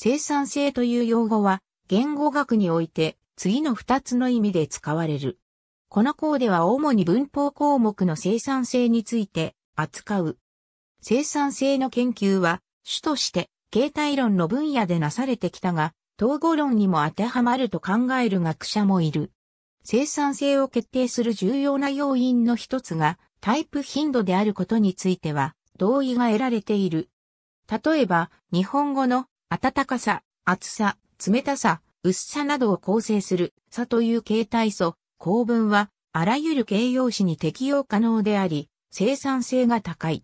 生産性という用語は、言語学において、次の二つの意味で使われる。この項では主に文法項目の生産性について扱う。生産性の研究は、主として、形態論の分野でなされてきたが、統合論にも当てはまると考える学者もいる。生産性を決定する重要な要因の一つが、タイプ頻度であることについては、同意が得られている。例えば、日本語の暖かさ、暑さ、冷たさ、薄さなどを構成する、差という形態素、構文は、あらゆる形容詞に適用可能であり、生産性が高い。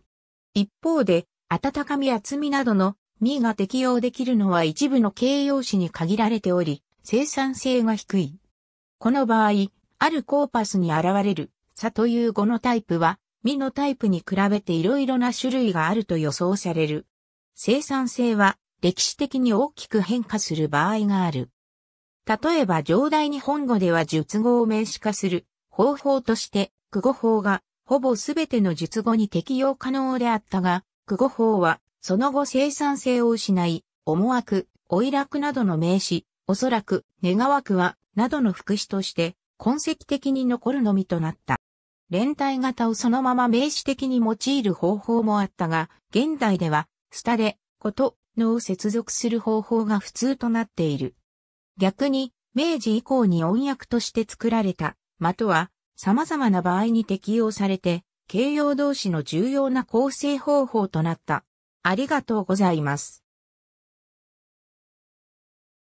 一方で、温かみ厚みなどの、みが適用できるのは一部の形容詞に限られており、生産性が低い。この場合、あるコーパスに現れる、差という語のタイプは、みのタイプに比べて色々な種類があると予想される。生産性は、歴史的に大きく変化する場合がある。例えば上代日本語では述語を名詞化する方法として、句語法がほぼすべての述語に適用可能であったが、句語法はその後生産性を失い、思惑、おいらくなどの名詞、おそらく、願わくは、などの副詞として、痕跡的に残るのみとなった。連帯型をそのまま名詞的に用いる方法もあったが、現代では、スタで、こと、のを接続する方法が普通となっている。逆に、明治以降に音訳として作られた、または、様々な場合に適用されて、形容動詞の重要な構成方法となった。ありがとうございます。